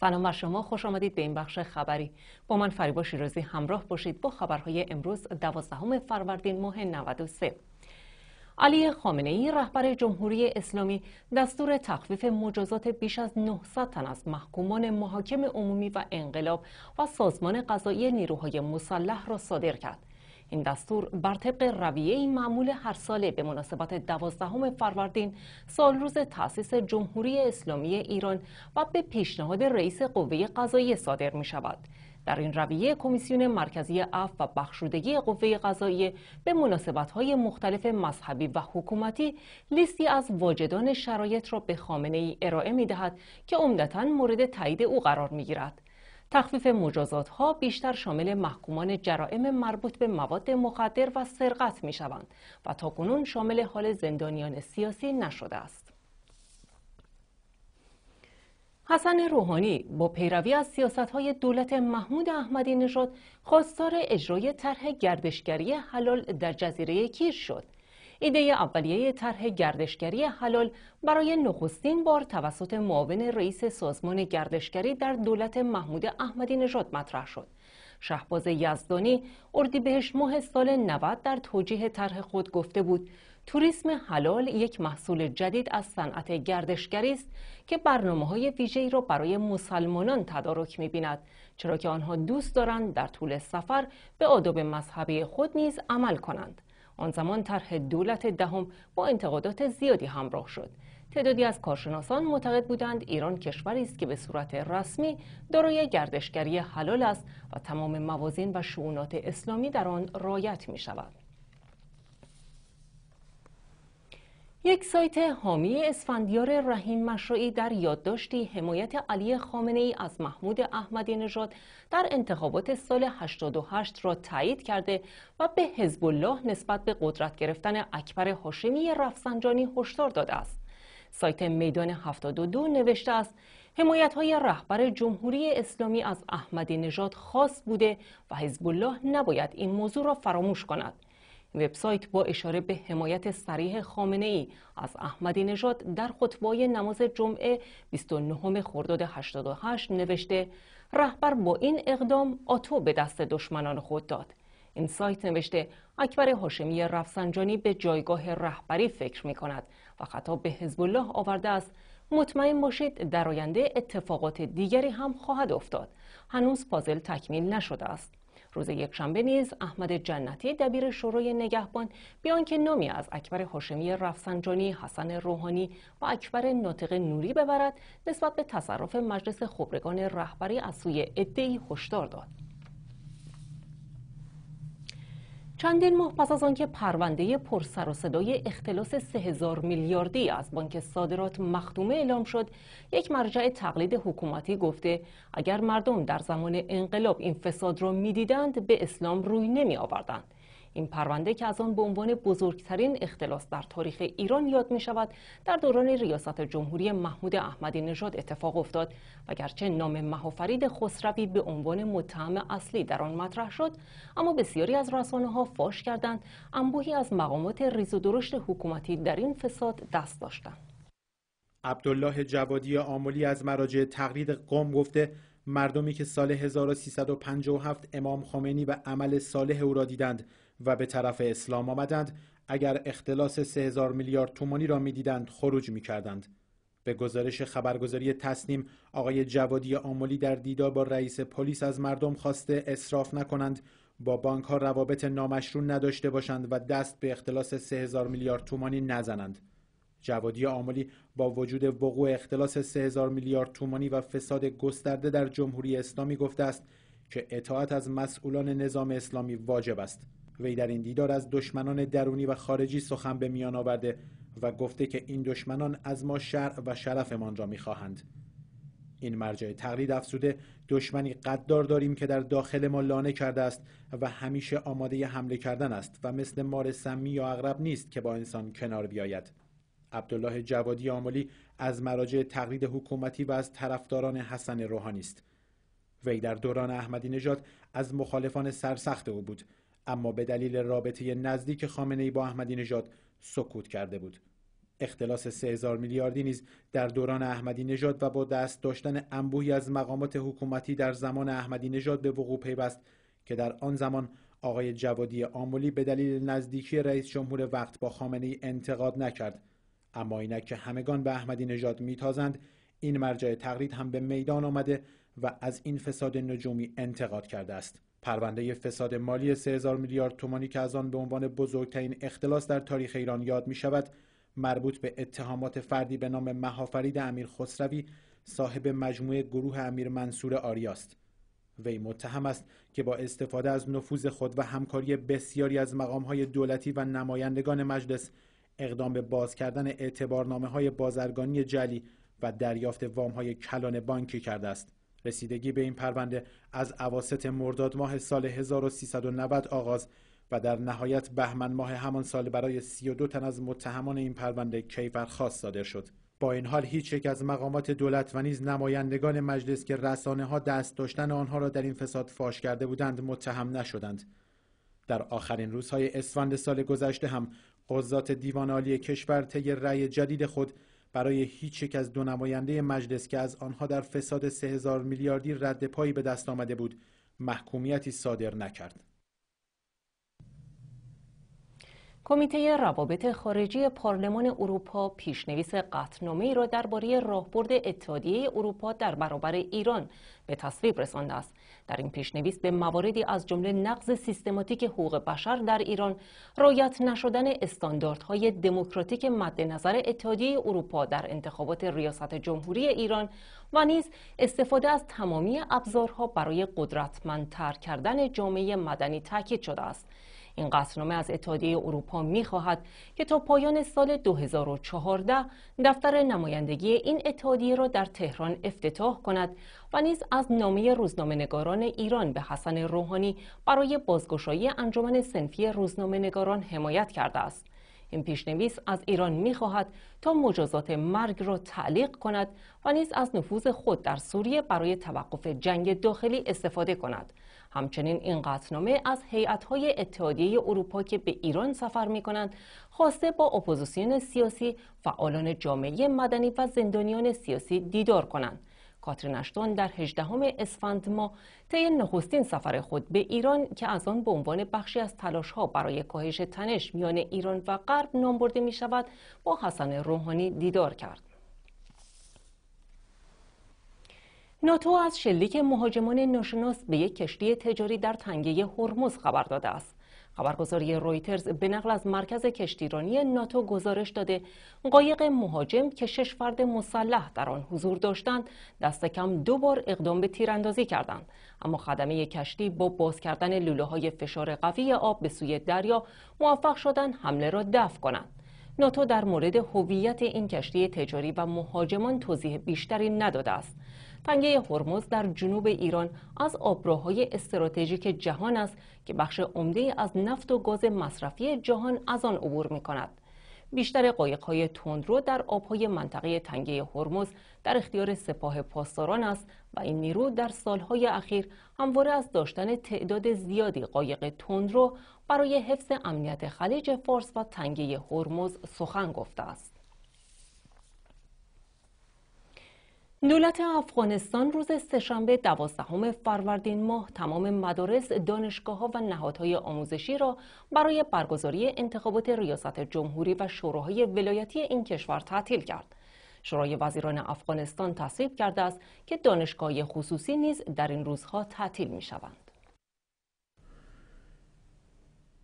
سلام بر شما خوش آمدید به این بخش خبری با من فریبا شیرازی همراه باشید با خبرهای امروز دوازدهم فروردین ماه 93 علی خامنه ای رهبر جمهوری اسلامی دستور تخفیف مجازات بیش از 900 تن از محکومان محاکم عمومی و انقلاب و سازمان قضایی نیروهای مسلح را صادر کرد این دستور بر طبق رویه معمول هر ساله به مناسبت دوازدهم فروردین سال روز تاسیس جمهوری اسلامی ایران و به پیشنهاد رئیس قوه قضایی صادر می شود. در این رویه کمیسیون مرکزی اف و بخشودگی قوه قضاییه به های مختلف مذهبی و حکومتی لیستی از واجدان شرایط را به خامنه ای ارائه دهد که عمدتا مورد تایید او قرار گیرد. تخفیف مجازات ها بیشتر شامل محکومان جرائم مربوط به مواد مخدر و سرقت می شوند و تاکنون شامل حال زندانیان سیاسی نشده است. حسن روحانی با پیروی از سیاست های دولت محمود احمدی نژاد خواستار اجرای طرح گردشگری حلال در جزیره کیر شد. ایده اولیه طرح گردشگری حلال برای نخستین بار توسط معاون رئیس سازمان گردشگری در دولت محمود احمدی نژاد مطرح شد. شهباز یزدانی اردیبهشت ماه سال 90 در توجیه طرح خود گفته بود توریسم حلال یک محصول جدید از صنعت گردشگری است که برنامه های ویژه را برای مسلمانان تدارک می چرا که آنها دوست دارند در طول سفر به آداب مذهبی خود نیز عمل کنند. آن زمان طرح دولت دهم با انتقادات زیادی همراه شد تعدادی از کارشناسان معتقد بودند ایران کشوری است که به صورت رسمی دارای گردشگری حلال است و تمام موازین و شعونات اسلامی در آن رایت می شود. یک سایت حامی اسفندیار رحیم مشروعی در یادداشتی حمایت علی خامنه ای از محمود احمدی نژاد در انتخابات سال 88 را تایید کرده و به حزب الله نسبت به قدرت گرفتن اکبر هاشمی رفسنجانی هشدار داده است. سایت میدان 72 نوشته است حمایت های رهبر جمهوری اسلامی از احمدی نژاد خاص بوده و حزب الله نباید این موضوع را فراموش کند. وبسایت با اشاره به حمایت سریح خامنه ای از احمدی نژاد در خطبای نماز جمعه 29 خرداد 88 نوشته رهبر با این اقدام آتو به دست دشمنان خود داد این سایت نوشته اکبر هاشمی رفسنجانی به جایگاه رهبری فکر می کند و خطاب به حزب الله آورده است مطمئن باشید در آینده اتفاقات دیگری هم خواهد افتاد هنوز پازل تکمیل نشده است روز یکشنبه نیز احمد جنتی دبیر شورای نگهبان بیان که نامی از اکبر حاشمی رفسنجانی، حسن روحانی و اکبر ناطق نوری ببرد نسبت به تصرف مجلس خبرگان رهبری از سوی عدهای هشدار داد. چندین ماه پس از آنکه پرونده پرسر و صدای اختلاس 3000 میلیاردی از بانک صادرات مخدومه اعلام شد یک مرجع تقلید حکومتی گفته اگر مردم در زمان انقلاب این فساد را میدیدند به اسلام روی نمی آوردند این پرونده که از آن به عنوان بزرگترین اختلاس در تاریخ ایران یاد می شود در دوران ریاست جمهوری محمود احمدی نژاد اتفاق افتاد و گرچه نام مهافرید خسروی به عنوان متهم اصلی در آن مطرح شد اما بسیاری از رسانه ها فاش کردند انبوهی از مقامات ریز و درشت حکومتی در این فساد دست داشتند عبدالله جوادی آملی از مراجع تقلید قوم گفته مردمی که سال 1357 امام خمینی و عمل صالح او را دیدند و به طرف اسلام آمدند اگر اختلاس 3000 میلیارد تومانی را میدیدند خروج میکردند به گزارش خبرگزاری تسنیم، آقای جوادی آملی در دیدار با رئیس پلیس از مردم خواسته اصراف نکنند با بانک ها روابط نامشروع نداشته باشند و دست به اختلاس 3000 میلیارد تومانی نزنند جوادی آملی با وجود وقوع اختلاس 3000 میلیارد تومانی و فساد گسترده در جمهوری اسلامی گفته است که اطاعت از مسئولان نظام اسلامی واجب است وی در این دیدار از دشمنان درونی و خارجی سخن به میان آورده و گفته که این دشمنان از ما شرع و شرفمان را میخواهند این مرجع تقلید افسوده دشمنی قدردار داریم که در داخل ما لانه کرده است و همیشه آماده حمله کردن است و مثل مار سمی یا اغرب نیست که با انسان کنار بیاید عبدالله جوادی آملی از مراجع تقلید حکومتی و از طرفداران حسن روحانی است وی در دوران احمدی نژاد از مخالفان سرسخت او بود اما به دلیل رابطه نزدیک خامنه ای با احمدی نژاد سکوت کرده بود اختلاس 3000 میلیاردی نیز در دوران احمدی نژاد و با دست داشتن انبوهی از مقامات حکومتی در زمان احمدی نژاد به وقوع پیوست که در آن زمان آقای جوادی آمولی به دلیل نزدیکی رئیس جمهور وقت با خامنه ای انتقاد نکرد اما اینکه که همگان به احمدی نژاد میتازند این مرجع تقلید هم به میدان آمده و از این فساد نجومی انتقاد کرده است پرونده فساد مالی 3000 میلیارد تومانی که از آن به عنوان بزرگترین اختلاس در تاریخ ایران یاد می شود مربوط به اتهامات فردی به نام مهافرید امیر خسروی صاحب مجموعه گروه امیر منصور آریاست وی متهم است که با استفاده از نفوذ خود و همکاری بسیاری از های دولتی و نمایندگان مجلس اقدام به باز کردن اعتبارنامه های بازرگانی جلی و دریافت وام های کلان بانکی کرده است. رسیدگی به این پرونده از عواست مرداد ماه سال 1390 آغاز و در نهایت بهمن ماه همان سال برای 32 تن از متهمان این پرونده خاص صادر شد. با این حال هیچ یک از مقامات دولت و نیز نمایندگان مجلس که رسانه ها دست داشتن آنها را در این فساد فاش کرده بودند متهم نشدند. در آخرین روزهای اسفند سال گذشته هم قضات دیوان عالی کشور طی رأی جدید خود برای هیچ یک از دو نماینده مجلس که از آنها در فساد 3000 میلیاردی رد پایی به دست آمده بود محکومیتی صادر نکرد. کمیته روابط خارجی پارلمان اروپا پیشنویس قطنامه ای را درباره راهبرد اتحادیه اروپا در برابر ایران به تصویب رسانده است در این پیشنویس به مواردی از جمله نقض سیستماتیک حقوق بشر در ایران رایت نشدن استانداردهای دموکراتیک مد نظر اتحادیه اروپا در انتخابات ریاست جمهوری ایران و نیز استفاده از تمامی ابزارها برای قدرتمندتر کردن جامعه مدنی تاکید شده است این قصرنامه از اتحادیه اروپا میخواهد که تا پایان سال 2014 دفتر نمایندگی این اتحادیه را در تهران افتتاح کند و نیز از نامه روزنامه نگاران ایران به حسن روحانی برای بازگشایی انجمن سنفی روزنامه نگاران حمایت کرده است. این پیشنویس از ایران میخواهد تا مجازات مرگ را تعلیق کند و نیز از نفوذ خود در سوریه برای توقف جنگ داخلی استفاده کند. همچنین این قطنامه از هیئت‌های اتحادیه اروپا که به ایران سفر می‌کنند خواسته با اپوزیسیون سیاسی، فعالان جامعه مدنی و زندانیان سیاسی دیدار کنند. کاترین اشتون در 18 اسفند ما طی نخستین سفر خود به ایران که از آن به عنوان بخشی از تلاش ها برای کاهش تنش میان ایران و غرب نام برده می شود با حسن روحانی دیدار کرد. ناتو از شلیک مهاجمان ناشناس به یک کشتی تجاری در تنگه هرمز خبر داده است خبرگزاری رویترز به نقل از مرکز کشتیرانی ناتو گزارش داده قایق مهاجم که شش فرد مسلح در آن حضور داشتند دست کم دو بار اقدام به تیراندازی کردند اما خدمه کشتی با باز کردن لوله های فشار قوی آب به سوی دریا موفق شدند حمله را دفع کنند ناتو در مورد هویت این کشتی تجاری و مهاجمان توضیح بیشتری نداده است تنگه هرمز در جنوب ایران از آبراهای استراتژیک جهان است که بخش عمده از نفت و گاز مصرفی جهان از آن عبور می کند. بیشتر قایق‌های تندرو در آبهای منطقه تنگه هرمز در اختیار سپاه پاسداران است و این نیرو در سالهای اخیر همواره از داشتن تعداد زیادی قایق تندرو برای حفظ امنیت خلیج فارس و تنگه هرمز سخن گفته است. دولت افغانستان روز سهشنبه دوازدهم فروردین ماه تمام مدارس، دانشگاهها و نهادهای آموزشی را برای برگزاری انتخابات ریاست جمهوری و شوراهای ولایتی این کشور تعطیل کرد. شورای وزیران افغانستان تصویب کرده است که دانشگاه خصوصی نیز در این روزها تعطیل می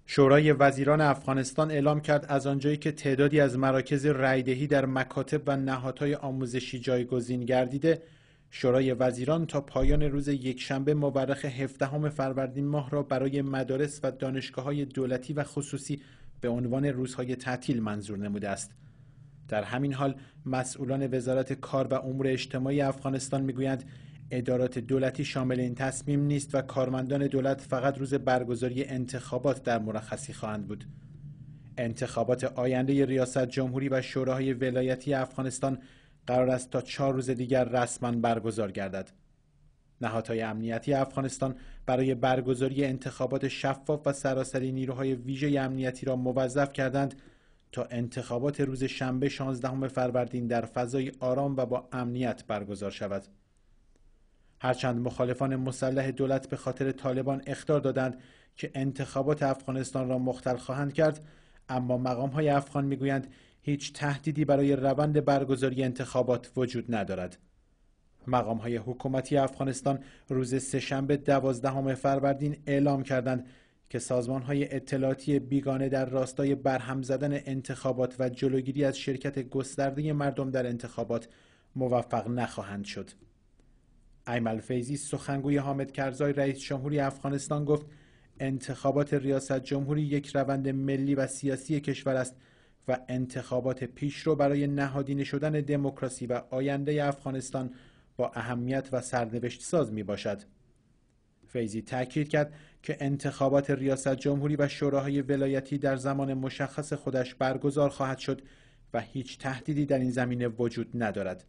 شورای وزیران افغانستان اعلام کرد از آنجایی که تعدادی از مراکز رایدهی در مکاتب و نهادهای آموزشی جایگزین گردیده شورای وزیران تا پایان روز یکشنبه مورخ 17 فروردین ماه را برای مدارس و دانشگاه های دولتی و خصوصی به عنوان روزهای تعطیل منظور نموده است. در همین حال مسئولان وزارت کار و امور اجتماعی افغانستان میگویند ادارات دولتی شامل این تصمیم نیست و کارمندان دولت فقط روز برگزاری انتخابات در مرخصی خواهند بود. انتخابات آینده ریاست جمهوری و شوراهای ولایتی افغانستان قرار است تا چهار روز دیگر رسما برگزار گردد. نهادهای امنیتی افغانستان برای برگزاری انتخابات شفاف و سراسری نیروهای ویژه امنیتی را موظف کردند تا انتخابات روز شنبه 16 فروردین در فضای آرام و با امنیت برگزار شود. هرچند مخالفان مسلح دولت به خاطر طالبان اختار دادند که انتخابات افغانستان را مختل خواهند کرد اما مقام های افغان میگویند هیچ تهدیدی برای روند برگزاری انتخابات وجود ندارد مقام های حکومتی افغانستان روز سهشنبه دوازدهم فروردین اعلام کردند که سازمان های اطلاعاتی بیگانه در راستای برهم زدن انتخابات و جلوگیری از شرکت گسترده مردم در انتخابات موفق نخواهند شد. ایمل فیزی سخنگوی حامد کرزای رئیس جمهوری افغانستان گفت انتخابات ریاست جمهوری یک روند ملی و سیاسی کشور است و انتخابات پیشرو برای نهادینه شدن دموکراسی و آینده افغانستان با اهمیت و سرنوشت ساز می باشد. فیزی تاکید کرد که انتخابات ریاست جمهوری و شوراهای ولایتی در زمان مشخص خودش برگزار خواهد شد و هیچ تهدیدی در این زمینه وجود ندارد.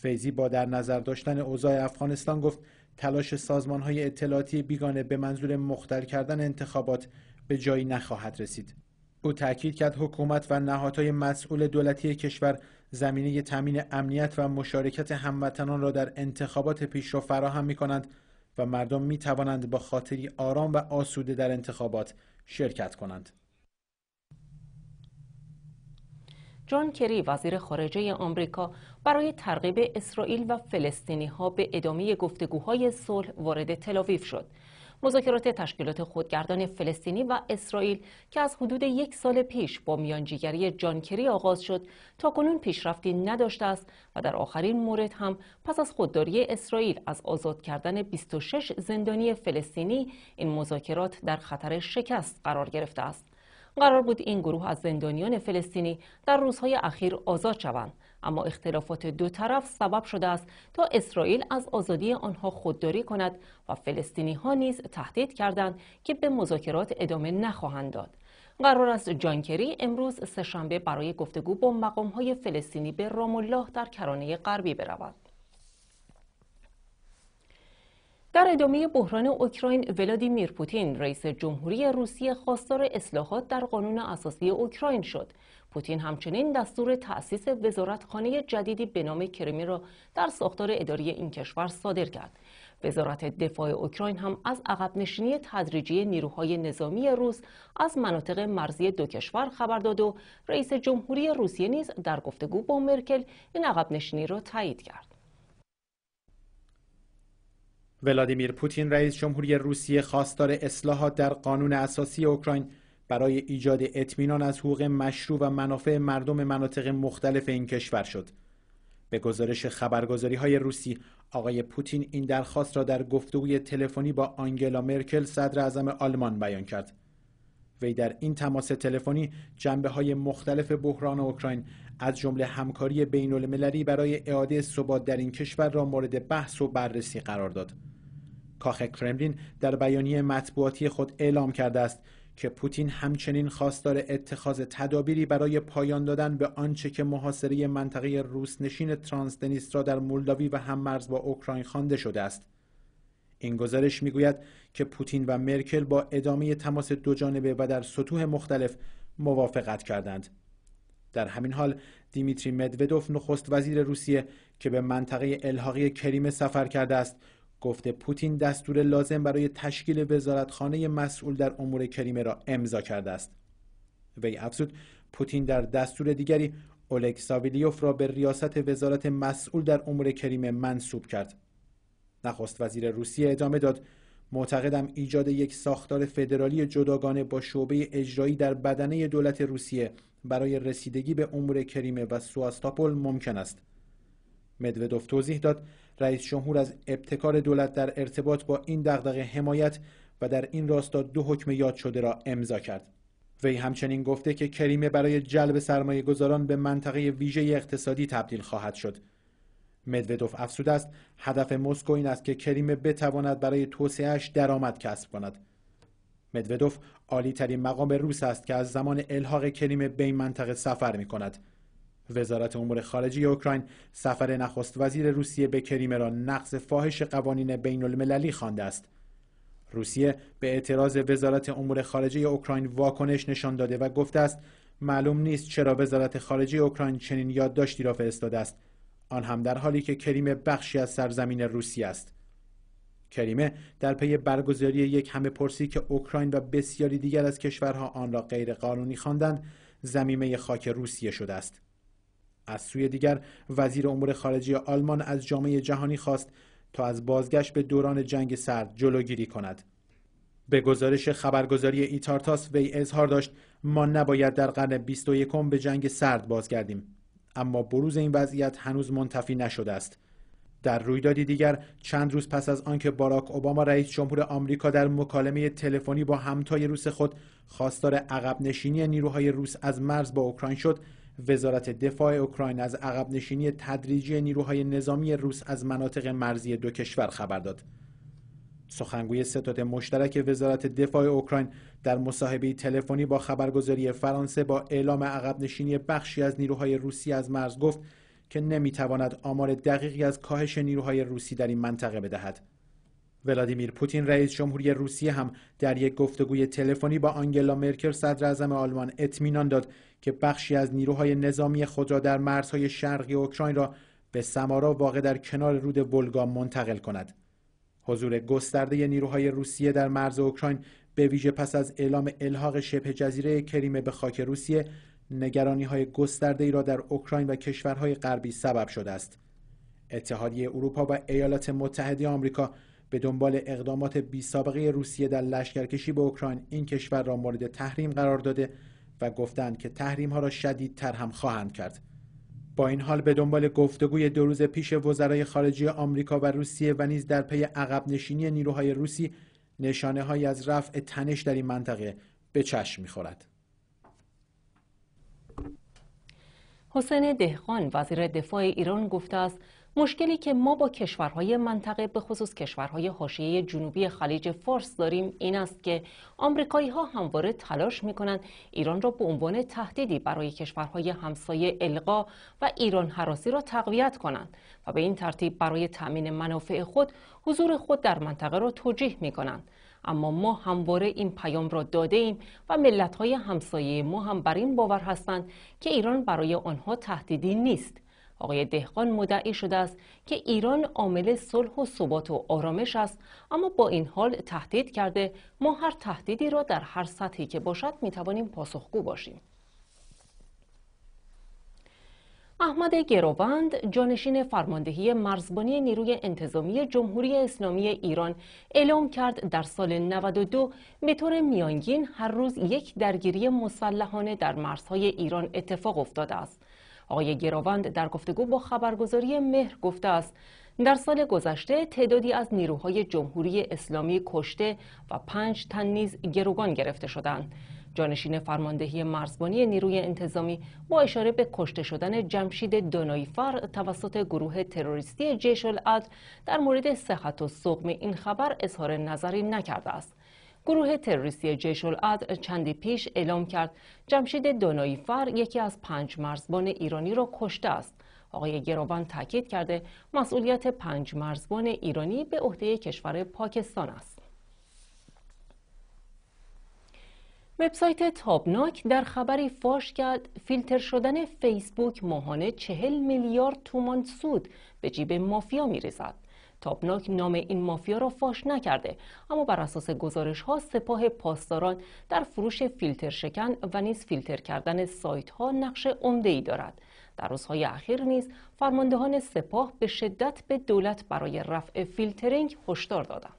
فیزی با در نظر داشتن اوضاع افغانستان گفت تلاش سازمان های اطلاعاتی بیگانه به منظور مختل کردن انتخابات به جایی نخواهد رسید. او تاکید کرد حکومت و نهادهای مسئول دولتی کشور زمینه تامین امنیت و مشارکت هموطنان را در انتخابات پیشرو فراهم می کنند و مردم می توانند با خاطری آرام و آسوده در انتخابات شرکت کنند. جان کری وزیر خارجه آمریکا برای ترغیب اسرائیل و فلسطینی ها به ادامه گفتگوهای صلح وارد تلاویف شد. مذاکرات تشکیلات خودگردان فلسطینی و اسرائیل که از حدود یک سال پیش با میانجیگری جان کری آغاز شد تا کنون پیشرفتی نداشته است و در آخرین مورد هم پس از خودداری اسرائیل از آزاد کردن 26 زندانی فلسطینی این مذاکرات در خطر شکست قرار گرفته است. قرار بود این گروه از زندانیان فلسطینی در روزهای اخیر آزاد شوند اما اختلافات دو طرف سبب شده است تا اسرائیل از آزادی آنها خودداری کند و فلسطینی ها نیز تهدید کردند که به مذاکرات ادامه نخواهند داد قرار است جانکری امروز سهشنبه برای گفتگو با مقام های فلسطینی به رام الله در کرانه غربی برود در ادامه بحران اوکراین ولادیمیر پوتین رئیس جمهوری روسیه خواستار اصلاحات در قانون اساسی اوکراین شد پوتین همچنین دستور تأسیس وزارتخانه جدیدی به نام کرمی را در ساختار اداری این کشور صادر کرد وزارت دفاع اوکراین هم از عقب نشینی تدریجی نیروهای نظامی روس از مناطق مرزی دو کشور خبر داد و رئیس جمهوری روسیه نیز در گفتگو با مرکل این عقب نشینی را تایید کرد ولادیمیر پوتین رئیس جمهوری روسیه خواستار اصلاحات در قانون اساسی اوکراین برای ایجاد اطمینان از حقوق مشروع و منافع مردم مناطق مختلف این کشور شد. به گزارش خبرگزاری های روسی، آقای پوتین این درخواست را در گفتگوی تلفنی با آنگلا مرکل صدر اعظم آلمان بیان کرد. وی در این تماس تلفنی جنبه های مختلف بحران اوکراین از جمله همکاری بین برای اعاده ثبات در این کشور را مورد بحث و بررسی قرار داد. کاخ کرملین در بیانیه مطبوعاتی خود اعلام کرده است که پوتین همچنین خواستار اتخاذ تدابیری برای پایان دادن به آنچه که محاصره منطقه روسنشین را در مولداوی و هم مرز با اوکراین خوانده شده است این گزارش میگوید که پوتین و مرکل با ادامه تماس دوجانبه و در سطوح مختلف موافقت کردند در همین حال دیمیتری مدودوف نخست وزیر روسیه که به منطقه الحاقی کریمه سفر کرده است گفته پوتین دستور لازم برای تشکیل وزارتخانه مسئول در امور کریمه را امضا کرده است وی افزود پوتین در دستور دیگری اولگ ساویلیوف را به ریاست وزارت مسئول در امور کریمه منصوب کرد نخست وزیر روسیه ادامه داد معتقدم ایجاد یک ساختار فدرالی جداگانه با شعبه اجرایی در بدنه دولت روسیه برای رسیدگی به امور کریمه و سواستاپول ممکن است مدودوف توضیح داد رئیس جمهور از ابتکار دولت در ارتباط با این دغدغه حمایت و در این راستا دو حکم یاد شده را امضا کرد وی همچنین گفته که کریمه برای جلب سرمایه گذاران به منطقه ویژه اقتصادی تبدیل خواهد شد مدودوف افسود است هدف مسکو این است که کریمه بتواند برای توسعهش درآمد کسب کند مدودوف عالیترین مقام روس است که از زمان الحاق کریمه به این منطقه سفر می کند وزارت امور خارجه اوکراین سفر نخست وزیر روسیه به کریمه را نقض فاحش قوانین بین المللی خوانده است. روسیه به اعتراض وزارت امور خارجه اوکراین واکنش نشان داده و گفته است معلوم نیست چرا وزارت خارجه اوکراین چنین یادداشتی را فرستاده است. آن هم در حالی که کریمه بخشی از سرزمین روسیه است. کریمه در پی برگزاری یک همه پرسی که اوکراین و بسیاری دیگر از کشورها آن را غیرقانونی خواندند، زمینه خاک روسیه شده است. از سوی دیگر وزیر امور خارجه آلمان از جامعه جهانی خواست تا از بازگشت به دوران جنگ سرد جلوگیری کند به گزارش خبرگزاری ایتارتاس وی اظهار داشت ما نباید در قرن 21 به جنگ سرد بازگردیم اما بروز این وضعیت هنوز منتفی نشده است در رویدادی دیگر چند روز پس از آنکه باراک اوباما رئیس جمهور آمریکا در مکالمه تلفنی با همتای روس خود خواستار عقب نشینی نیروهای روس از مرز با اوکراین شد وزارت دفاع اوکراین از عقب نشینی تدریجی نیروهای نظامی روس از مناطق مرزی دو کشور خبر داد. سخنگوی ستاد مشترک وزارت دفاع اوکراین در مصاحبه تلفنی با خبرگزاری فرانسه با اعلام عقب نشینی بخشی از نیروهای روسی از مرز گفت که نمیتواند آمار دقیقی از کاهش نیروهای روسی در این منطقه بدهد. ولادیمیر پوتین رئیس جمهوری روسیه هم در یک گفتگوی تلفنی با آنگلا مرکل صدر اعظم آلمان اطمینان داد که بخشی از نیروهای نظامی خود را در مرزهای شرقی اوکراین را به سمارا واقع در کنار رود ولگا منتقل کند. حضور گسترده نیروهای روسیه در مرز اوکراین به ویژه پس از اعلام الحاق شبه جزیره کریمه به خاک روسیه نگرانی های گسترده ای را در اوکراین و کشورهای غربی سبب شده است. اتحادیه اروپا و ایالات متحده آمریکا به دنبال اقدامات بی سابقه روسیه در لشکرکشی به اوکراین این کشور را مورد تحریم قرار داده و گفتند که تحریم ها را شدیدتر هم خواهند کرد با این حال به دنبال گفتگوی دو روز پیش وزرای خارجه آمریکا و روسیه و نیز در پی عقب نشینی نیروهای روسی نشانه های از رفع تنش در این منطقه به چشم خورد. حسین دهقان وزیر دفاع ایران گفته است مشکلی که ما با کشورهای منطقه به خصوص کشورهای حاشیه جنوبی خلیج فارس داریم این است که آمریکایی ها همواره تلاش می کنند ایران را به عنوان تهدیدی برای کشورهای همسایه القا و ایران حراسی را تقویت کنند و به این ترتیب برای تأمین منافع خود حضور خود در منطقه را توجیه می کنند. اما ما همواره این پیام را داده ایم و ملت های همسایه ما هم بر این باور هستند که ایران برای آنها تهدیدی نیست آقای دهقان مدعی شده است که ایران عامل صلح و ثبات و آرامش است اما با این حال تهدید کرده ما هر تهدیدی را در هر سطحی که باشد میتوانیم پاسخگو باشیم احمد گروبند جانشین فرماندهی مرزبانی نیروی انتظامی جمهوری اسلامی ایران اعلام کرد در سال 92 به طور میانگین هر روز یک درگیری مسلحانه در مرزهای ایران اتفاق افتاده است آقای گراوند در گفتگو با خبرگزاری مهر گفته است در سال گذشته تعدادی از نیروهای جمهوری اسلامی کشته و پنج تن نیز گروگان گرفته شدند. جانشین فرماندهی مرزبانی نیروی انتظامی با اشاره به کشته شدن جمشید دونایفر توسط گروه تروریستی جیش العدل در مورد صحت و سقم این خبر اظهار نظری نکرده است. گروه تروریستی جیش العدل چندی پیش اعلام کرد جمشید دانایی فر یکی از پنج مرزبان ایرانی را کشته است آقای گروان تاکید کرده مسئولیت پنج مرزبان ایرانی به عهده کشور پاکستان است وبسایت تابناک در خبری فاش کرد فیلتر شدن فیسبوک ماهانه چهل میلیارد تومان سود به جیب مافیا میریزد تابناک نام این مافیا را فاش نکرده اما بر اساس گزارش ها سپاه پاسداران در فروش فیلتر شکن و نیز فیلتر کردن سایت ها نقش عمده ای دارد در روزهای اخیر نیز فرماندهان سپاه به شدت به دولت برای رفع فیلترینگ هشدار دادند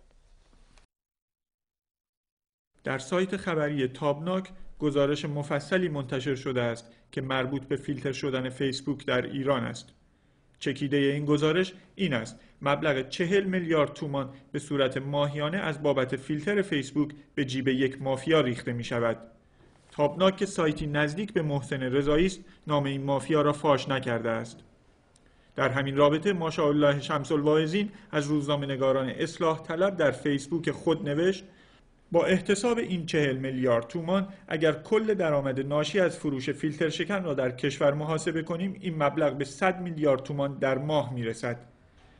در سایت خبری تابناک گزارش مفصلی منتشر شده است که مربوط به فیلتر شدن فیسبوک در ایران است چکیده این گزارش این است مبلغ چهل میلیارد تومان به صورت ماهیانه از بابت فیلتر فیسبوک به جیب یک مافیا ریخته می شود. تابناک که سایتی نزدیک به محسن رضایی است نام این مافیا را فاش نکرده است. در همین رابطه ماشاءالله شمس الواعظین از روزنامه نگاران اصلاح طلب در فیسبوک خود نوشت با احتساب این چهل میلیارد تومان اگر کل درآمد ناشی از فروش فیلتر شکن را در کشور محاسبه کنیم این مبلغ به 100 میلیارد تومان در ماه میرسد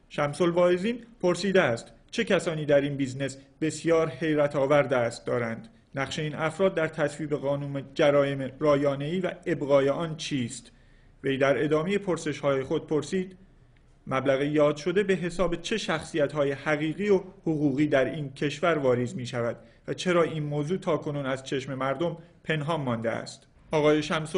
شمس الواعظین پرسیده است چه کسانی در این بیزنس بسیار حیرت آور دست دارند نقش این افراد در تصویب قانون جرایم رایانه‌ای و ابقای آن چیست وی در ادامه پرسش های خود پرسید مبلغ یاد شده به حساب چه شخصیت های حقیقی و حقوقی در این کشور واریز می شود و چرا این موضوع تاکنون از چشم مردم پنهان مانده است آقای شمس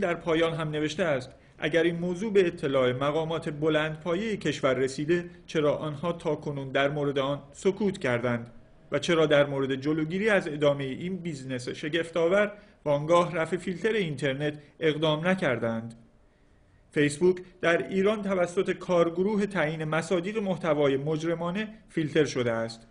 در پایان هم نوشته است اگر این موضوع به اطلاع مقامات بلند پایه کشور رسیده چرا آنها تاکنون در مورد آن سکوت کردند و چرا در مورد جلوگیری از ادامه این بیزنس شگفتآور وانگاه رفع فیلتر اینترنت اقدام نکردند فیسبوک در ایران توسط کارگروه تعیین مصادیق محتوای مجرمانه فیلتر شده است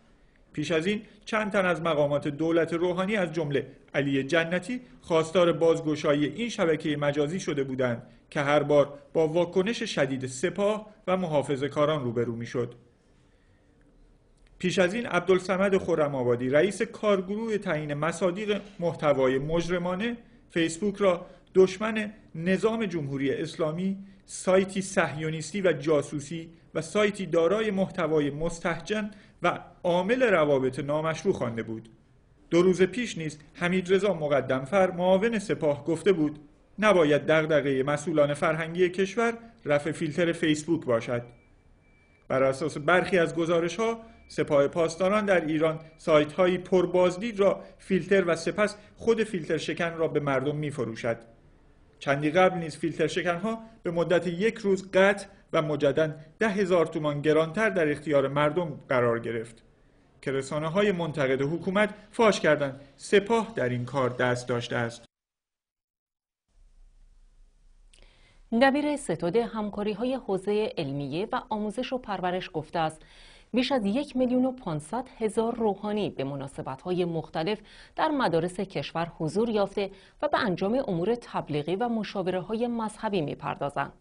پیش از این چند تن از مقامات دولت روحانی از جمله علی جنتی خواستار بازگشایی این شبکه مجازی شده بودند که هر بار با واکنش شدید سپاه و محافظه کاران روبرو میشد. پیش از این عبدالسمد خورم آبادی رئیس کارگروه تعیین مصادیق محتوای مجرمانه فیسبوک را دشمن نظام جمهوری اسلامی سایتی صهیونیستی و جاسوسی و سایتی دارای محتوای مستحجن و عامل روابط نامشروع خوانده بود دو روز پیش نیز حمید رضا فر معاون سپاه گفته بود نباید دغدغه مسئولان فرهنگی کشور رفع فیلتر فیسبوک باشد بر اساس برخی از گزارش ها سپاه پاسداران در ایران سایت های پربازدید را فیلتر و سپس خود فیلتر شکن را به مردم می فروشد. چندی قبل نیز فیلتر شکن ها به مدت یک روز قطع و مجددا ده هزار تومان گرانتر در اختیار مردم قرار گرفت. که رسانه های منتقد حکومت فاش کردند سپاه در این کار دست داشته است دبیر ستاد همکاری های حوزه علمیه و آموزش و پرورش گفته است بیش از یک میلیون و پانصد هزار روحانی به مناسبت های مختلف در مدارس کشور حضور یافته و به انجام امور تبلیغی و مشاوره های مذهبی می پردازند.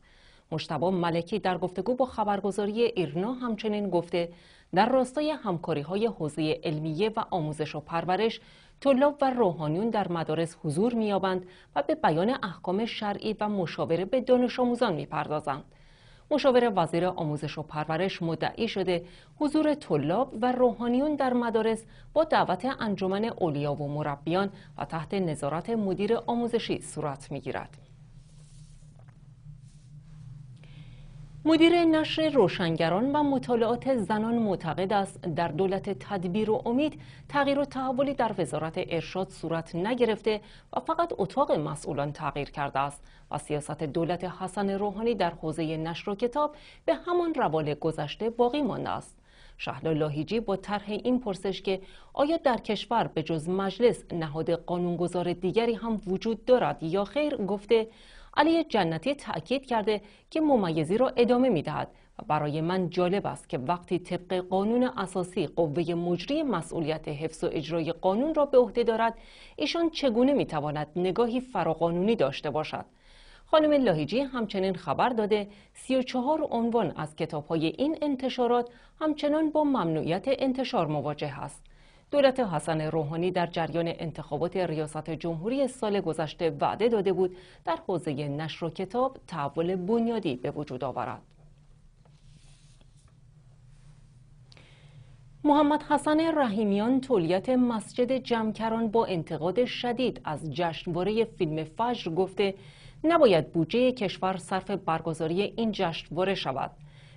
مشتبه ملکی در گفتگو با خبرگزاری ایرنا همچنین گفته در راستای همکاری های حوزه علمیه و آموزش و پرورش طلاب و روحانیون در مدارس حضور میابند و به بیان احکام شرعی و مشاوره به دانش آموزان میپردازند. مشاور وزیر آموزش و پرورش مدعی شده حضور طلاب و روحانیون در مدارس با دعوت انجمن اولیا و مربیان و تحت نظارت مدیر آموزشی صورت میگیرد. مدیر نشر روشنگران و مطالعات زنان معتقد است در دولت تدبیر و امید تغییر و تحولی در وزارت ارشاد صورت نگرفته و فقط اتاق مسئولان تغییر کرده است و سیاست دولت حسن روحانی در حوزه نشر و کتاب به همان روال گذشته باقی مانده است. شهلا لاهیجی با طرح این پرسش که آیا در کشور به جز مجلس نهاد قانونگذار دیگری هم وجود دارد یا خیر گفته علی جنتی تأکید کرده که ممیزی را ادامه می دهد و برای من جالب است که وقتی طبق قانون اساسی قوه مجری مسئولیت حفظ و اجرای قانون را به عهده دارد ایشان چگونه می تواند نگاهی فراقانونی داشته باشد خانم لاهیجی همچنین خبر داده 34 عنوان از کتاب های این انتشارات همچنان با ممنوعیت انتشار مواجه است. دولت حسن روحانی در جریان انتخابات ریاست جمهوری سال گذشته وعده داده بود در حوزه نشر و کتاب تحول بنیادی به وجود آورد. محمد حسن رحیمیان تولیت مسجد جمکران با انتقاد شدید از جشنواره فیلم فجر گفته نباید بودجه کشور صرف برگزاری این جشنواره شود.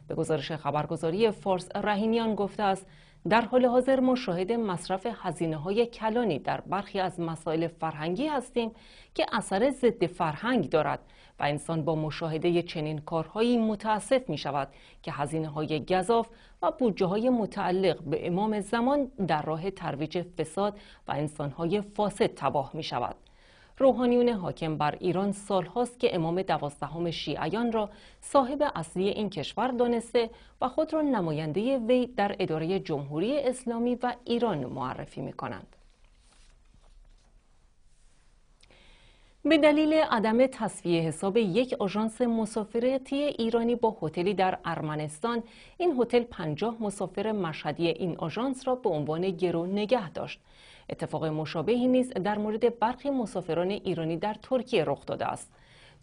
به گزارش خبرگزاری فارس رحیمیان گفته است در حال حاضر ما شاهد مصرف هزینه های کلانی در برخی از مسائل فرهنگی هستیم که اثر ضد فرهنگ دارد و انسان با مشاهده چنین کارهایی متاسف می شود که هزینه های گذاف و بودجه های متعلق به امام زمان در راه ترویج فساد و انسان های فاسد تباه می شود. روحانیون حاکم بر ایران سالهاست که امام دوازدهم شیعیان را صاحب اصلی این کشور دانسته و خود را نماینده وی در اداره جمهوری اسلامی و ایران معرفی می کنند. به دلیل عدم تصفیه حساب یک آژانس مسافرتی ایرانی با هتلی در ارمنستان این هتل 50 مسافر مشهدی این آژانس را به عنوان گرو نگه داشت اتفاق مشابهی نیز در مورد برخی مسافران ایرانی در ترکیه رخ داده است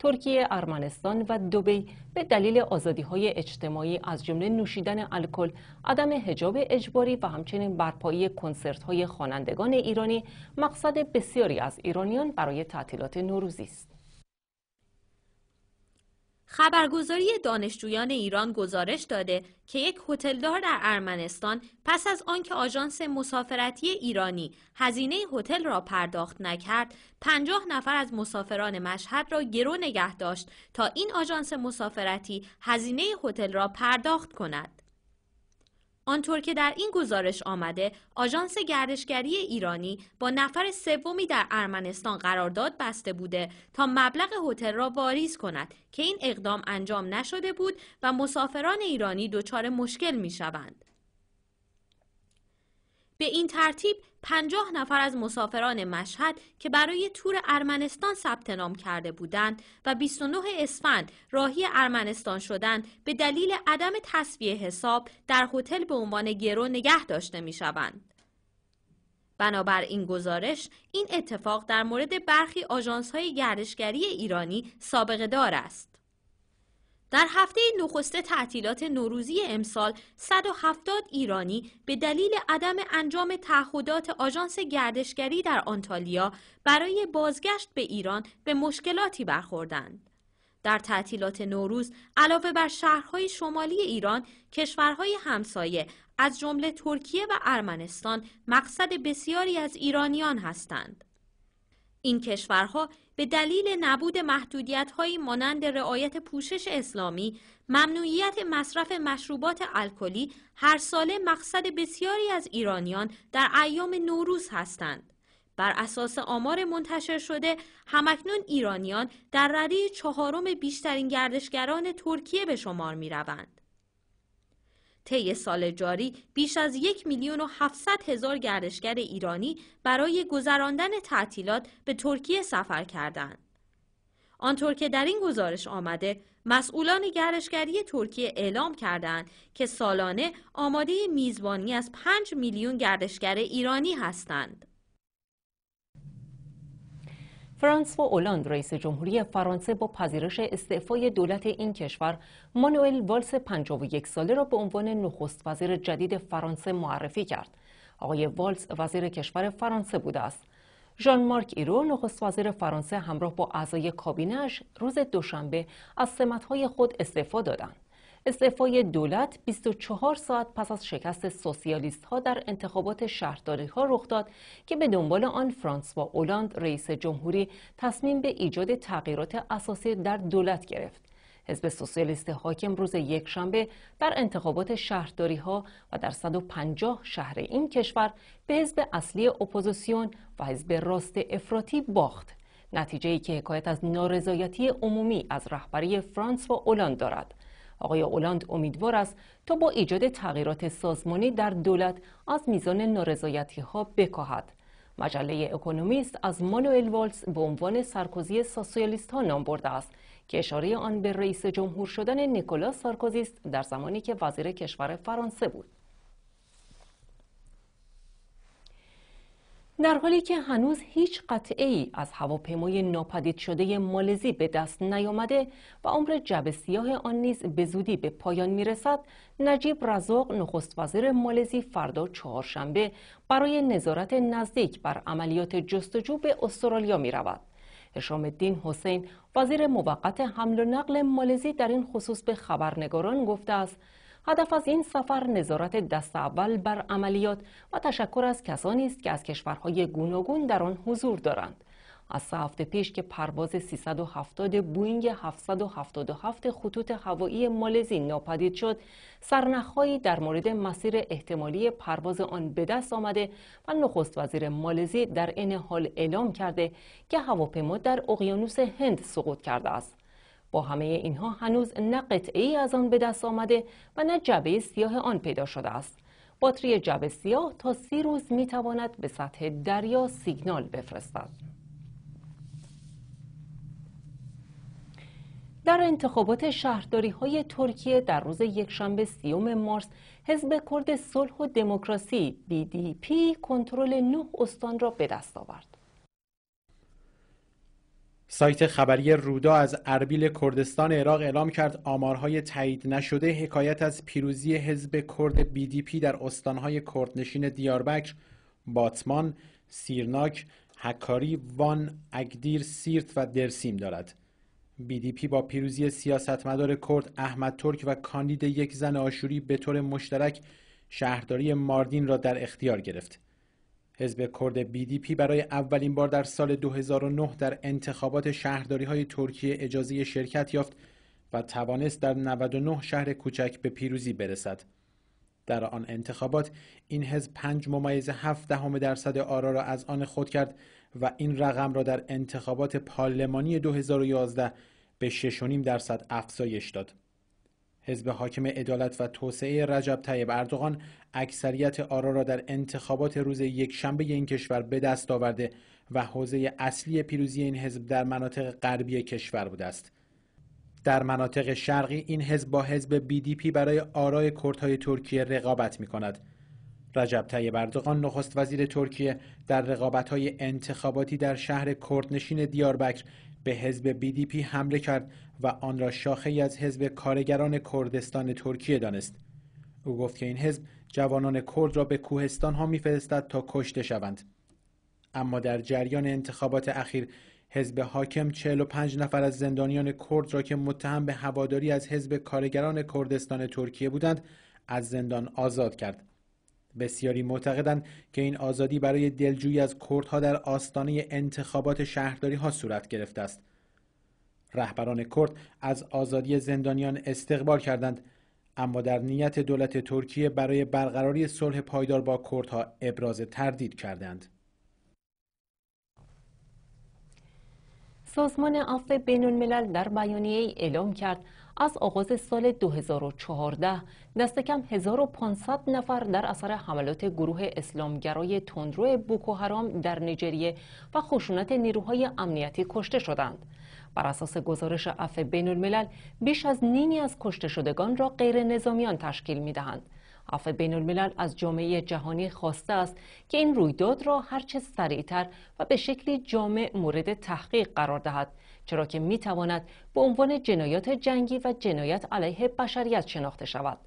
ترکیه، ارمنستان و دوبی به دلیل آزادی های اجتماعی از جمله نوشیدن الکل، عدم حجاب اجباری و همچنین برپایی کنسرت های خوانندگان ایرانی مقصد بسیاری از ایرانیان برای تعطیلات نوروزی است. خبرگزاری دانشجویان ایران گزارش داده که یک هتلدار در ارمنستان پس از آنکه آژانس مسافرتی ایرانی هزینه هتل را پرداخت نکرد، پنجاه نفر از مسافران مشهد را گرو نگه داشت تا این آژانس مسافرتی هزینه هتل را پرداخت کند. آنطور که در این گزارش آمده آژانس گردشگری ایرانی با نفر سومی در ارمنستان قرارداد بسته بوده تا مبلغ هتل را واریز کند که این اقدام انجام نشده بود و مسافران ایرانی دچار مشکل می شوند. به این ترتیب 50 نفر از مسافران مشهد که برای تور ارمنستان ثبت نام کرده بودند و 29 اسفند راهی ارمنستان شدند به دلیل عدم تصویه حساب در هتل به عنوان گرو نگه داشته می شوند. بنابر این گزارش این اتفاق در مورد برخی آژانس‌های گردشگری ایرانی سابقه دار است. در هفته نخست تعطیلات نوروزی امسال 170 ایرانی به دلیل عدم انجام تعهدات آژانس گردشگری در آنتالیا برای بازگشت به ایران به مشکلاتی برخوردند. در تعطیلات نوروز علاوه بر شهرهای شمالی ایران کشورهای همسایه از جمله ترکیه و ارمنستان مقصد بسیاری از ایرانیان هستند این کشورها به دلیل نبود هایی مانند رعایت پوشش اسلامی، ممنوعیت مصرف مشروبات الکلی هر ساله مقصد بسیاری از ایرانیان در ایام نوروز هستند. بر اساس آمار منتشر شده، همکنون ایرانیان در رده چهارم بیشترین گردشگران ترکیه به شمار روند. طی سال جاری بیش از یک میلیون و هفتصد هزار گردشگر ایرانی برای گذراندن تعطیلات به ترکیه سفر کردند. آنطور که در این گزارش آمده، مسئولان گردشگری ترکیه اعلام کردند که سالانه آماده میزبانی از 5 میلیون گردشگر ایرانی هستند. فرانسوا اولاند رئیس جمهوری فرانسه با پذیرش استعفای دولت این کشور مانوئل والس 51 ساله را به عنوان نخست وزیر جدید فرانسه معرفی کرد. آقای والس وزیر کشور فرانسه بوده است. ژان مارک ایرو نخست وزیر فرانسه همراه با اعضای کابینهش روز دوشنبه از سمت‌های خود استعفا دادند. استعفای دولت 24 ساعت پس از شکست سوسیالیست ها در انتخابات شهرداری ها رخ داد که به دنبال آن و اولاند رئیس جمهوری تصمیم به ایجاد تغییرات اساسی در دولت گرفت. حزب سوسیالیست حاکم روز یکشنبه در انتخابات شهرداری ها و در 150 شهر این کشور به حزب اصلی اپوزیسیون و حزب راست افراطی باخت. نتیجه ای که حکایت از نارضایتی عمومی از رهبری فرانس و اولاند دارد. آقای اولاند امیدوار است تا با ایجاد تغییرات سازمانی در دولت از میزان نارضایتی ها بکاهد. مجله اکونومیست از مانوئل والز به عنوان سرکوزی سوسیالیست ها نام برده است که اشاره آن به رئیس جمهور شدن نیکولاس سارکوزیست در زمانی که وزیر کشور فرانسه بود. در حالی که هنوز هیچ قطعه ای از هواپیمای ناپدید شده مالزی به دست نیامده و عمر جب سیاه آن نیز به زودی به پایان میرسد نجیب رزاق نخست وزیر مالزی فردا چهارشنبه برای نظارت نزدیک بر عملیات جستجو به استرالیا می رود. هشام الدین حسین وزیر موقت حمل و نقل مالزی در این خصوص به خبرنگاران گفته است هدف از این سفر نظارت دست اول بر عملیات و تشکر از کسانی است که از کشورهای گوناگون در آن حضور دارند از سه هفته پیش که پرواز 370 بوینگ 777 خطوط هوایی مالزی ناپدید شد سرنخهایی در مورد مسیر احتمالی پرواز آن به دست آمده و نخست وزیر مالزی در این حال اعلام کرده که هواپیما در اقیانوس هند سقوط کرده است با همه اینها هنوز نه ای از آن به دست آمده و نه جبه سیاه آن پیدا شده است. باتری جبه سیاه تا سی روز می تواند به سطح دریا سیگنال بفرستد. در انتخابات شهرداری های ترکیه در روز یکشنبه سیوم مارس حزب کرد صلح و دموکراسی (BDP) کنترل نه استان را به دست آورد. سایت خبری رودا از اربیل کردستان عراق اعلام کرد آمارهای تایید نشده حکایت از پیروزی حزب کرد BDP در استانهای کردنشین دیاربکر، باتمان، سیرناک، حکاری، وان، اگدیر، سیرت و درسیم دارد. BDP با پیروزی سیاستمدار کرد احمد ترک و کاندید یک زن آشوری به طور مشترک شهرداری ماردین را در اختیار گرفت. حزب کرد BDP برای اولین بار در سال 2009 در انتخابات شهرداری های ترکیه اجازه شرکت یافت و توانست در 99 شهر کوچک به پیروزی برسد. در آن انتخابات این حزب 5 ممیز 7 دهم درصد آرا را از آن خود کرد و این رقم را در انتخابات پارلمانی 2011 به 6.5 درصد افزایش داد. حزب حاکم عدالت و توسعه رجب طیب اردوغان اکثریت آرا را در انتخابات روز یکشنبه این کشور به دست آورده و حوزه اصلی پیروزی این حزب در مناطق غربی کشور بوده است. در مناطق شرقی این حزب با حزب بی دی پی برای آرای کردهای ترکیه رقابت می کند. رجب طیب اردوغان نخست وزیر ترکیه در رقابت های انتخاباتی در شهر کردنشین دیاربکر به حزب پی حمله کرد و آن را شاخه از حزب کارگران کردستان ترکیه دانست. او گفت که این حزب جوانان کرد را به کوهستان ها میفرستد تا کشته شوند. اما در جریان انتخابات اخیر حزب حاکم 45 نفر از زندانیان کرد را که متهم به هواداری از حزب کارگران کردستان ترکیه بودند از زندان آزاد کرد. بسیاری معتقدند که این آزادی برای دلجویی از کردها در آستانه انتخابات شهرداری ها صورت گرفته است. رهبران کرد از آزادی زندانیان استقبال کردند اما در نیت دولت ترکیه برای برقراری صلح پایدار با کردها ابراز تردید کردند. سازمان عفو بین الملل در بیانیه اعلام کرد از آغاز سال 2014 دست کم 1500 نفر در اثر حملات گروه اسلامگرای تندرو بوکوهرام در نیجریه و خشونت نیروهای امنیتی کشته شدند. بر اساس گزارش اف بین الملل بیش از نیمی از کشته شدگان را غیر نظامیان تشکیل می دهند. عفو بین الملل از جامعه جهانی خواسته است که این رویداد را هرچه سریعتر و به شکلی جامع مورد تحقیق قرار دهد چرا که می تواند به عنوان جنایات جنگی و جنایت علیه بشریت شناخته شود.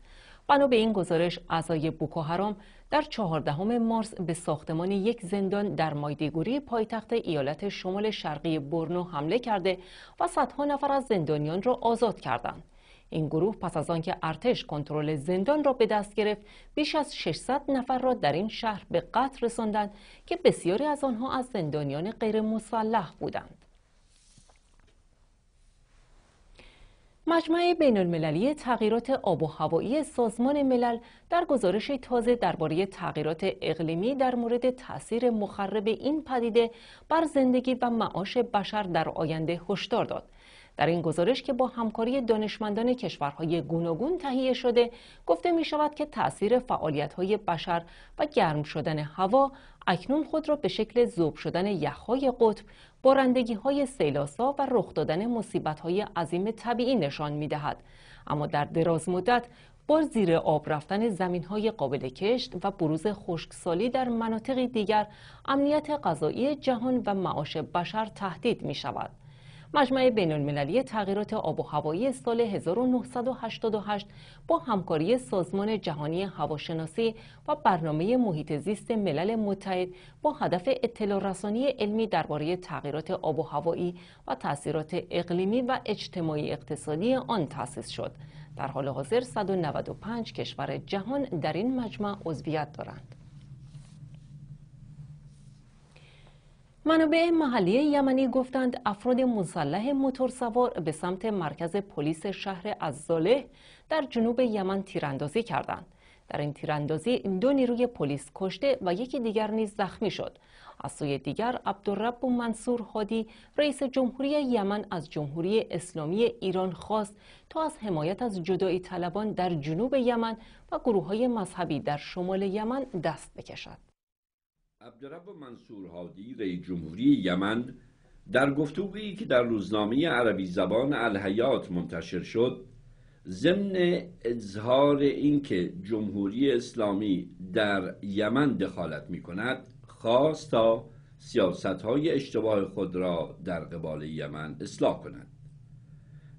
بنا به این گزارش اعضای بوکو هرام در چهاردهم مارس به ساختمان یک زندان در مایدیگوری پایتخت ایالت شمال شرقی برنو حمله کرده و صدها نفر از زندانیان را آزاد کردند. این گروه پس از آنکه ارتش کنترل زندان را به دست گرفت بیش از 600 نفر را در این شهر به قتل رساندند که بسیاری از آنها از زندانیان غیر مسلح بودند مجمع بین المللی تغییرات آب و هوایی سازمان ملل در گزارش تازه درباره تغییرات اقلیمی در مورد تاثیر مخرب این پدیده بر زندگی و معاش بشر در آینده هشدار داد. در این گزارش که با همکاری دانشمندان کشورهای گوناگون تهیه شده گفته می شود که تاثیر فعالیت‌های بشر و گرم شدن هوا اکنون خود را به شکل ذوب شدن یخهای قطب بارندگی های سیلاسا و رخ دادن مصیبت های عظیم طبیعی نشان می دهد. اما در دراز مدت با زیر آب رفتن زمین های قابل کشت و بروز خشکسالی در مناطقی دیگر امنیت غذایی جهان و معاش بشر تهدید می شود. مجمع بین المللی تغییرات آب و هوایی سال 1988 با همکاری سازمان جهانی هواشناسی و برنامه محیط زیست ملل متحد با هدف اطلاع رسانی علمی درباره تغییرات آب و هوایی و تاثیرات اقلیمی و اجتماعی اقتصادی آن تأسیس شد. در حال حاضر 195 کشور جهان در این مجمع عضویت دارند. منابع محلی یمنی گفتند افراد مسلح موتورسوار به سمت مرکز پلیس شهر زاله در جنوب یمن تیراندازی کردند. در این تیراندازی دو نیروی پلیس کشته و یکی دیگر نیز زخمی شد. از سوی دیگر عبدالرب و منصور هادی رئیس جمهوری یمن از جمهوری اسلامی ایران خواست تا از حمایت از جدایی طلبان در جنوب یمن و گروه های مذهبی در شمال یمن دست بکشد. عبدرب منصور هادی رئیس جمهوری یمن در گفتگویی که در روزنامه عربی زبان الحیات منتشر شد ضمن اظهار اینکه جمهوری اسلامی در یمن دخالت می کند خواست تا سیاست های اشتباه خود را در قبال یمن اصلاح کند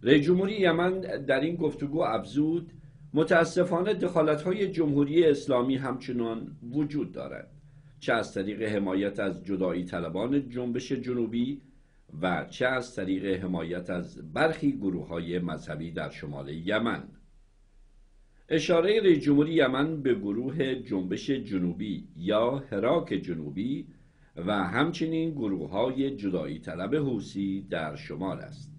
رئیس جمهوری یمن در این گفتگو افزود متاسفانه دخالت های جمهوری اسلامی همچنان وجود دارد چه از طریق حمایت از جدایی طلبان جنبش جنوبی و چه از طریق حمایت از برخی گروه های مذهبی در شمال یمن اشاره رئیس جمهوری یمن به گروه جنبش جنوبی یا هراک جنوبی و همچنین گروه های جدایی طلب حوسی در شمال است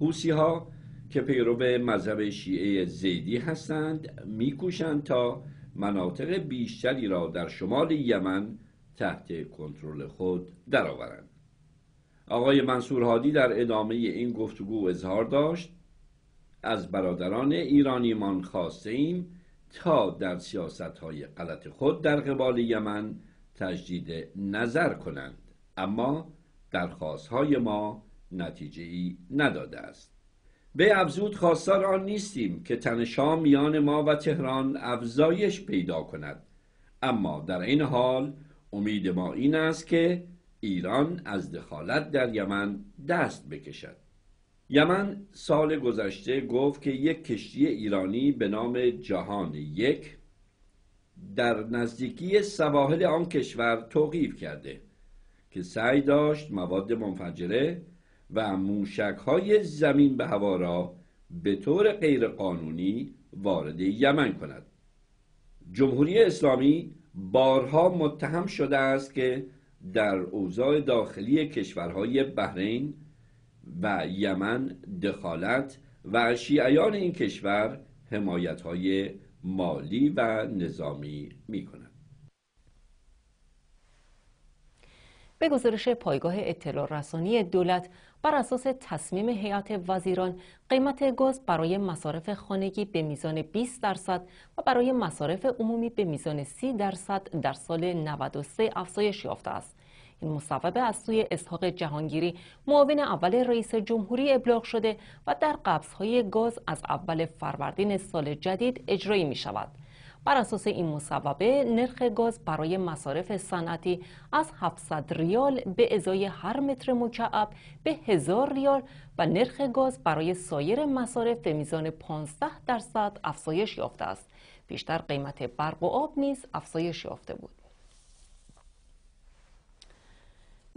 حوسی ها که پیرو مذهب شیعه زیدی هستند میکوشند تا مناطق بیشتری را در شمال یمن تحت کنترل خود درآورند آقای منصور هادی در ادامه این گفتگو اظهار داشت از برادران ایرانیمان خواسته ایم تا در سیاست های غلط خود در قبال یمن تجدید نظر کنند اما درخواست های ما نتیجه ای نداده است به افزود خواستار آن نیستیم که تنشا میان ما و تهران افزایش پیدا کند اما در این حال امید ما این است که ایران از دخالت در یمن دست بکشد یمن سال گذشته گفت که یک کشتی ایرانی به نام جهان یک در نزدیکی سواحل آن کشور توقیف کرده که سعی داشت مواد منفجره و موشک های زمین به هوا را به طور غیرقانونی وارد یمن کند جمهوری اسلامی بارها متهم شده است که در اوضاع داخلی کشورهای بحرین و یمن دخالت و شیعیان این کشور حمایت های مالی و نظامی می کند به گزارش پایگاه اطلاع رسانی دولت بر اساس تصمیم هیئت وزیران قیمت گاز برای مصارف خانگی به میزان 20 درصد و برای مصارف عمومی به میزان 30 درصد در سال 93 افزایش یافته است. این مصوبه از سوی اسحاق جهانگیری معاون اول رئیس جمهوری ابلاغ شده و در قبضهای گاز از اول فروردین سال جدید اجرایی می شود. بر اساس این مصوبه نرخ گاز برای مصارف صنعتی از 700 ریال به ازای هر متر مکعب به 1000 ریال و نرخ گاز برای سایر مصارف به میزان 15 درصد افزایش یافته است. بیشتر قیمت برق و آب نیز افزایش یافته بود.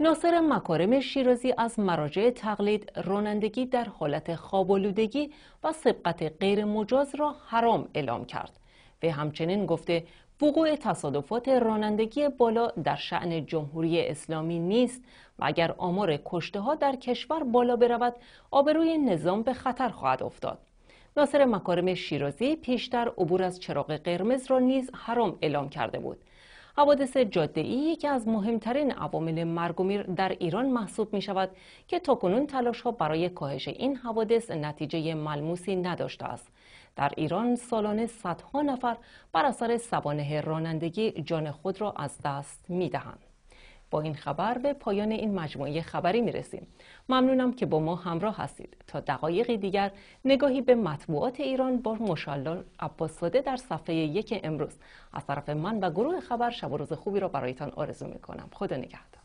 ناصر مکارم شیرازی از مراجع تقلید رانندگی در حالت خوابالودگی و سبقت غیر مجاز را حرام اعلام کرد. و همچنین گفته وقوع تصادفات رانندگی بالا در شعن جمهوری اسلامی نیست و اگر آمار کشته ها در کشور بالا برود آبروی نظام به خطر خواهد افتاد ناصر مکارم شیرازی پیشتر عبور از چراغ قرمز را نیز حرام اعلام کرده بود حوادث جاده ای یکی از مهمترین عوامل مرگ و میر در ایران محسوب می شود که تاکنون تلاش ها برای کاهش این حوادث نتیجه ملموسی نداشته است در ایران سالانه صدها نفر بر اثر سوانح رانندگی جان خود را از دست می دهند. با این خبر به پایان این مجموعه خبری می رسیم. ممنونم که با ما همراه هستید. تا دقایقی دیگر نگاهی به مطبوعات ایران با مشلال عباسزاده در صفحه یک امروز. از طرف من و گروه خبر شب و روز خوبی را برایتان آرزو می کنم. خدا نگهدار.